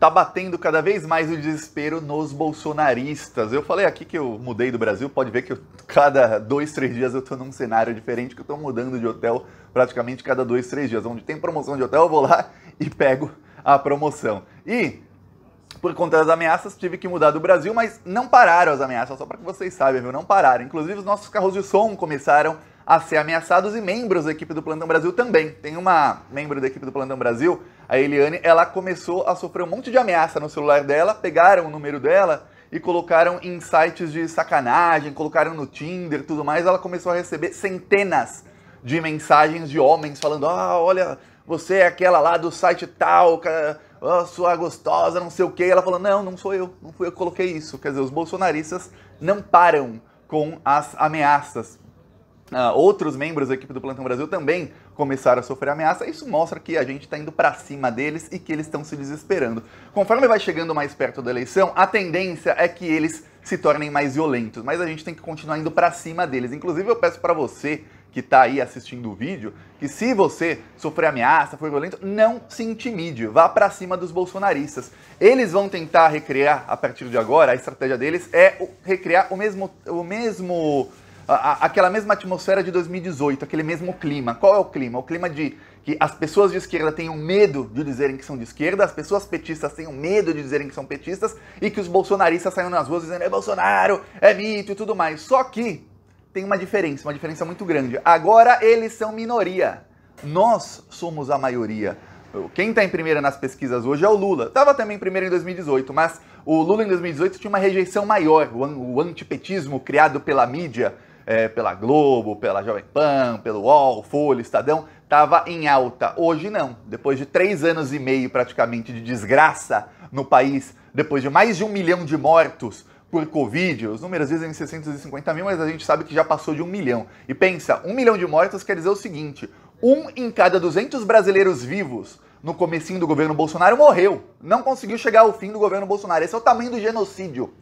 tá batendo cada vez mais o desespero nos bolsonaristas. Eu falei aqui que eu mudei do Brasil, pode ver que eu, cada dois, três dias eu tô num cenário diferente, que eu tô mudando de hotel praticamente cada dois, três dias. Onde tem promoção de hotel, eu vou lá e pego a promoção. E por conta das ameaças, tive que mudar do Brasil, mas não pararam as ameaças, só para que vocês saibam, viu? Não pararam. Inclusive, os nossos carros de som começaram a ser ameaçados e membros da equipe do Plantão Brasil também. Tem uma membro da equipe do Plantão Brasil, a Eliane, ela começou a sofrer um monte de ameaça no celular dela, pegaram o número dela e colocaram em sites de sacanagem, colocaram no Tinder, tudo mais. Ela começou a receber centenas de mensagens de homens falando: "Ah, olha, você é aquela lá do site tal, oh, sua gostosa, não sei o quê". Ela falou: "Não, não sou eu, não fui eu que coloquei isso". Quer dizer, os bolsonaristas não param com as ameaças Uh, outros membros da equipe do Plantão Brasil também começaram a sofrer ameaça. Isso mostra que a gente está indo para cima deles e que eles estão se desesperando. Conforme vai chegando mais perto da eleição, a tendência é que eles se tornem mais violentos, mas a gente tem que continuar indo para cima deles. Inclusive, eu peço para você que está aí assistindo o vídeo, que se você sofrer ameaça, for violento, não se intimide, vá para cima dos bolsonaristas. Eles vão tentar recriar a partir de agora, a estratégia deles é recriar o mesmo o mesmo a, aquela mesma atmosfera de 2018, aquele mesmo clima. Qual é o clima? O clima de que as pessoas de esquerda tenham medo de dizerem que são de esquerda, as pessoas petistas tenham medo de dizerem que são petistas e que os bolsonaristas saiam nas ruas dizendo é Bolsonaro, é mito e tudo mais. Só que tem uma diferença, uma diferença muito grande. Agora eles são minoria. Nós somos a maioria. Quem está em primeira nas pesquisas hoje é o Lula. estava também em primeiro em 2018, mas o Lula em 2018 tinha uma rejeição maior. O, antipetismo criado pela mídia é, pela Globo, pela Jovem Pan, pelo UOL, Folha, Estadão, estava em alta. Hoje não. Depois de três anos e meio praticamente de desgraça no país, depois de mais de um milhão de mortos por Covid, os números dizem 650 mil, mas a gente sabe que já passou de um milhão. E pensa, um milhão de mortos quer dizer o seguinte, um em cada 200 brasileiros vivos no comecinho do governo Bolsonaro morreu, não conseguiu chegar ao fim do governo Bolsonaro. Esse é o tamanho do genocídio.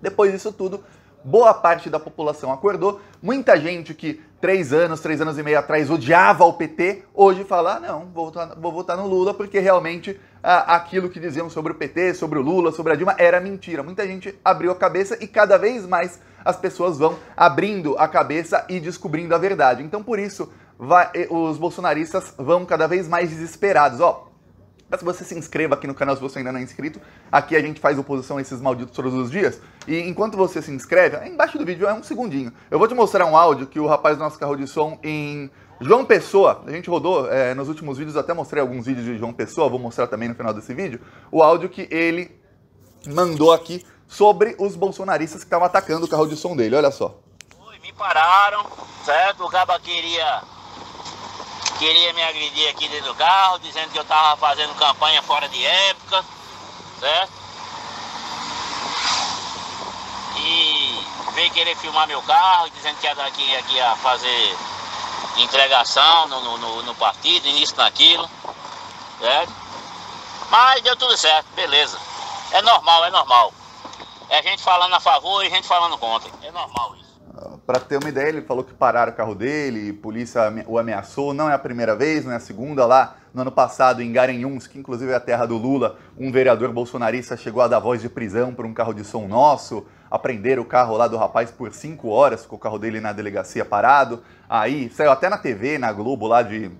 Depois disso tudo, boa parte da população acordou. Muita gente que três anos, três anos e meio atrás odiava o PT, hoje fala: ah, não, vou votar, vou votar no Lula, porque realmente ah, aquilo que diziam sobre o PT, sobre o Lula, sobre a Dilma era mentira. Muita gente abriu a cabeça e cada vez mais as pessoas vão abrindo a cabeça e descobrindo a verdade. Então, por isso, vai, eh, os bolsonaristas vão cada vez mais desesperados. Ó, que você se inscreva aqui no canal se você ainda não é inscrito. Aqui a gente faz oposição a esses malditos todos os dias. E enquanto você se inscreve, embaixo do vídeo é um segundinho. Eu vou te mostrar um áudio que o rapaz do nosso carro de som em João Pessoa, a gente rodou é, nos últimos vídeos, até mostrei alguns vídeos de João Pessoa, vou mostrar também no final desse vídeo, o áudio que ele mandou aqui sobre os bolsonaristas que estavam atacando o carro de som dele. Olha só. Oi, me pararam, certo? O Gaba queria Queria me agredir aqui dentro do carro, dizendo que eu tava fazendo campanha fora de época, certo? E veio querer filmar meu carro, dizendo que ia daqui aqui a fazer entregação no, no, no, no partido, início naquilo, certo? Mas deu tudo certo, beleza. É normal, é normal. É gente falando a favor e gente falando contra. É normal isso. Para ter uma ideia, ele falou que pararam o carro dele, polícia o ameaçou. Não é a primeira vez, não é a segunda. Lá no ano passado, em Garanhuns, que inclusive é a terra do Lula, um vereador bolsonarista chegou a dar voz de prisão por um carro de som nosso. Aprenderam o carro lá do rapaz por cinco horas, com o carro dele na delegacia parado. Aí saiu até na TV, na Globo lá de,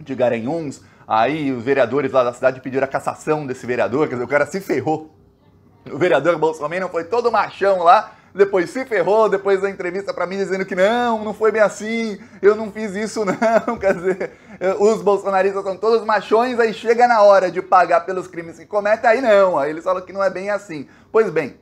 de Garanhuns. Aí os vereadores lá da cidade pediram a cassação desse vereador, quer dizer, o cara se ferrou. O vereador Bolsonaro foi todo machão lá depois se ferrou, depois da entrevista para mim dizendo que não, não foi bem assim, eu não fiz isso não, quer dizer, eh, os bolsonaristas são todos machões, aí chega na hora de pagar pelos crimes que cometem, aí não, aí eles falam que não é bem assim. Pois bem,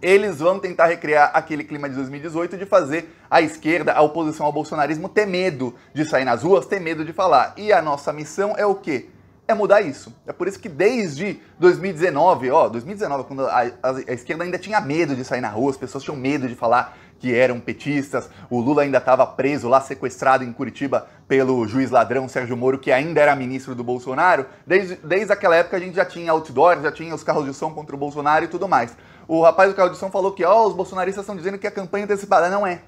eles vão tentar recriar aquele clima de 2018 de fazer a esquerda, a oposição ao bolsonarismo ter medo de sair nas ruas, ter medo de falar. E a nossa missão é o quê? é mudar isso. É por isso que desde 2019, ó, 2019, quando a, a, a esquerda ainda tinha medo de sair na rua, as pessoas tinham medo de falar que eram petistas, o Lula ainda estava preso lá, sequestrado em Curitiba pelo juiz ladrão Sérgio Moro, que ainda era ministro do Bolsonaro. Desde, desde aquela época a gente já tinha outdoor, já tinha os carros de som contra o Bolsonaro e tudo mais. O rapaz do carro de som falou que, ó, os bolsonaristas estão dizendo que a campanha antecipada não é.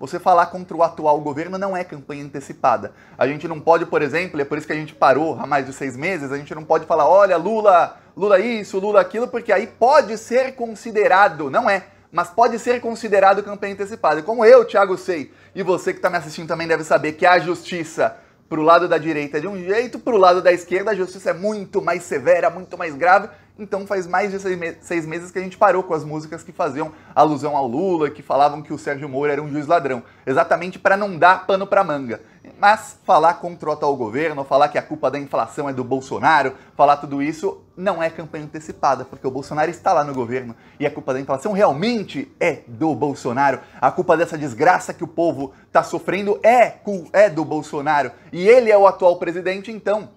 Você falar contra o atual governo não é campanha antecipada. A gente não pode, por exemplo, é por isso que a gente parou há mais de seis meses, a gente não pode falar, olha, Lula, Lula isso, Lula aquilo, porque aí pode ser considerado, não é, mas pode ser considerado campanha antecipada. Como eu, Thiago, sei, e você que está me assistindo também deve saber que a justiça Pro lado da direita é de um jeito, pro lado da esquerda a justiça é muito mais severa, muito mais grave. Então faz mais de seis meses que a gente parou com as músicas que faziam alusão ao Lula, que falavam que o Sérgio Moro era um juiz ladrão, exatamente para não dar pano para manga. Mas falar contra o governo, falar que a culpa da inflação é do Bolsonaro, falar tudo isso não é campanha antecipada, porque o Bolsonaro está lá no governo e a culpa da inflação realmente é do Bolsonaro. A culpa dessa desgraça que o povo está sofrendo é, é do Bolsonaro. E ele é o atual presidente, então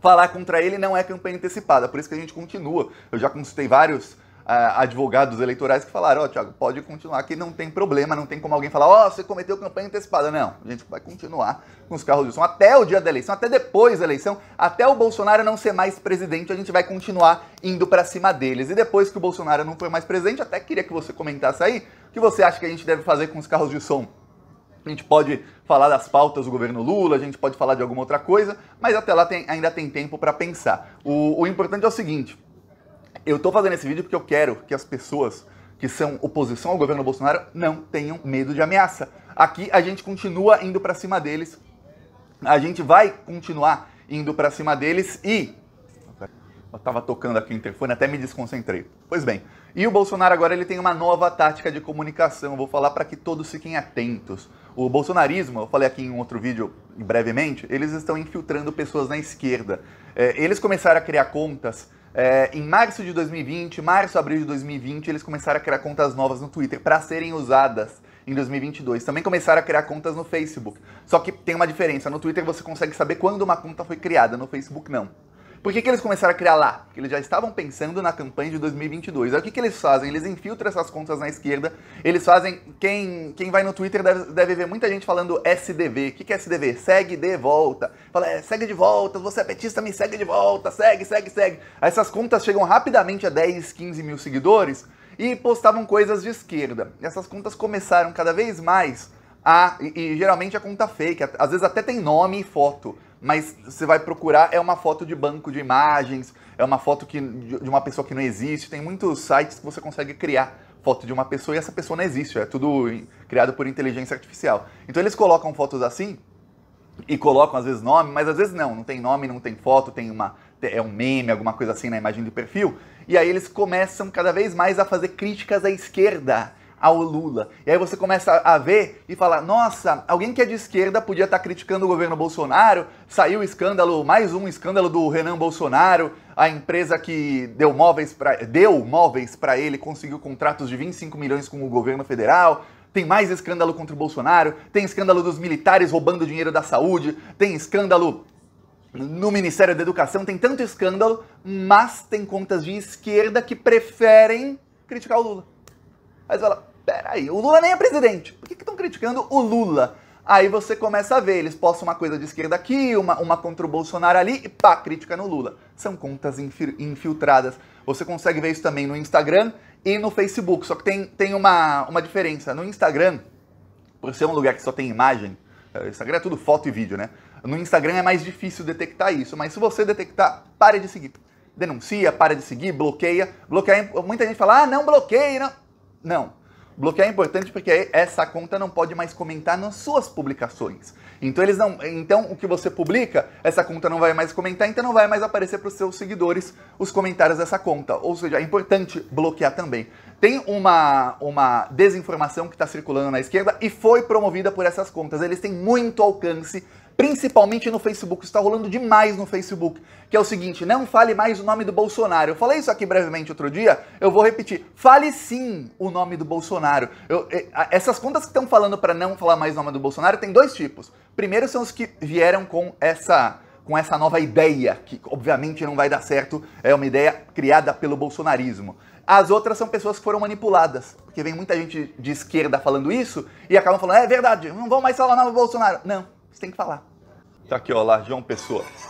falar contra ele não é campanha antecipada. Por isso que a gente continua. Eu já consultei vários advogados eleitorais que falaram, ó, oh, Tiago, pode continuar que não tem problema, não tem como alguém falar, ó, oh, você cometeu campanha antecipada. Não, a gente vai continuar com os carros de som até o dia da eleição, até depois da eleição, até o Bolsonaro não ser mais presidente, a gente vai continuar indo para cima deles. E depois que o Bolsonaro não foi mais presidente, até queria que você comentasse aí, o que você acha que a gente deve fazer com os carros de som? A gente pode falar das pautas do governo Lula, a gente pode falar de alguma outra coisa, mas até lá tem, ainda tem tempo para pensar. O, o importante é o seguinte: eu estou fazendo esse vídeo porque eu quero que as pessoas que são oposição ao governo Bolsonaro não tenham medo de ameaça. Aqui a gente continua indo para cima deles. A gente vai continuar indo para cima deles e eu estava tocando aqui o interfone, até me desconcentrei. Pois bem, e o Bolsonaro agora ele tem uma nova tática de comunicação. Eu vou falar para que todos fiquem atentos. O bolsonarismo, eu falei aqui em um outro vídeo brevemente, eles estão infiltrando pessoas na esquerda. É, eles começaram a criar contas é, em março de 2020, março, abril de 2020, eles começaram a criar contas novas no Twitter para serem usadas em 2022. Também começaram a criar contas no Facebook. Só que tem uma diferença: no Twitter você consegue saber quando uma conta foi criada, no Facebook não. Por que, que eles começaram a criar lá? Porque eles já estavam pensando na campanha de 2022. Aí o que, que eles fazem? Eles infiltram essas contas na esquerda, eles fazem. Quem, quem vai no Twitter deve, deve ver muita gente falando SDV. O que, que é SDV? Segue de volta. Fala, é, segue de volta, você é petista, me segue de volta, segue, segue, segue. Aí essas contas chegam rapidamente a 10, 15 mil seguidores e postavam coisas de esquerda. E essas contas começaram cada vez mais a. E, e geralmente a conta fake, às vezes até tem nome e foto mas você vai procurar, é uma foto de banco de imagens, é uma foto que, de uma pessoa que não existe. Tem muitos sites que você consegue criar foto de uma pessoa e essa pessoa não existe, é tudo criado por inteligência artificial. Então eles colocam fotos assim e colocam às vezes nome, mas às vezes não, não tem nome, não tem foto, tem uma é um meme, alguma coisa assim na imagem do perfil. E aí eles começam cada vez mais a fazer críticas à esquerda ao Lula. E aí você começa a ver e falar: nossa, alguém que é de esquerda podia estar tá criticando o governo Bolsonaro, saiu escândalo, mais um escândalo do Renan Bolsonaro, a empresa que deu móveis para deu móveis para ele, conseguiu contratos de 25 milhões com o governo federal. Tem mais escândalo contra o Bolsonaro, tem escândalo dos militares roubando dinheiro da saúde, tem escândalo no Ministério da Educação, tem tanto escândalo, mas tem contas de esquerda que preferem criticar o Lula. mas fala, peraí, o Lula nem é presidente. Por que estão criticando o Lula? Aí você começa a ver, eles postam uma coisa de esquerda aqui, uma, uma contra o Bolsonaro ali, e pá, crítica no Lula. São contas infiltradas. Você consegue ver isso também no Instagram e no Facebook. Só que tem, tem uma, uma diferença. No Instagram, por ser um lugar que só tem imagem, é, Instagram é tudo foto e vídeo, né? No Instagram é mais difícil detectar isso, mas se você detectar, pare de seguir. Denuncia, para de seguir, bloqueia. Bloqueia. Muita gente fala, ah, não bloqueia. Não. não Bloquear é importante porque essa conta não pode mais comentar nas suas publicações. Então eles não, então o que você publica, essa conta não vai mais comentar, então não vai mais aparecer para os seus seguidores os comentários dessa conta. Ou seja, é importante bloquear também. Tem uma, uma desinformação que está circulando na esquerda e foi promovida por essas contas. Eles têm muito alcance principalmente no Facebook. Está rolando demais no Facebook, que é o seguinte: não fale mais o nome do Bolsonaro. Eu falei isso aqui brevemente outro dia, eu vou repetir. Fale sim o nome do Bolsonaro. Eu, eh, essas contas que estão falando para não falar mais o nome do Bolsonaro tem dois tipos. Primeiro são os que vieram com essa com essa nova ideia, que obviamente não vai dar certo, é uma ideia criada pelo bolsonarismo. As outras são pessoas que foram manipuladas, porque vem muita gente de esquerda falando isso e acabam falando, é verdade, não vão mais falar nada do Bolsonaro. Não, você tem que falar. Tá aqui, ó, João Pessoa.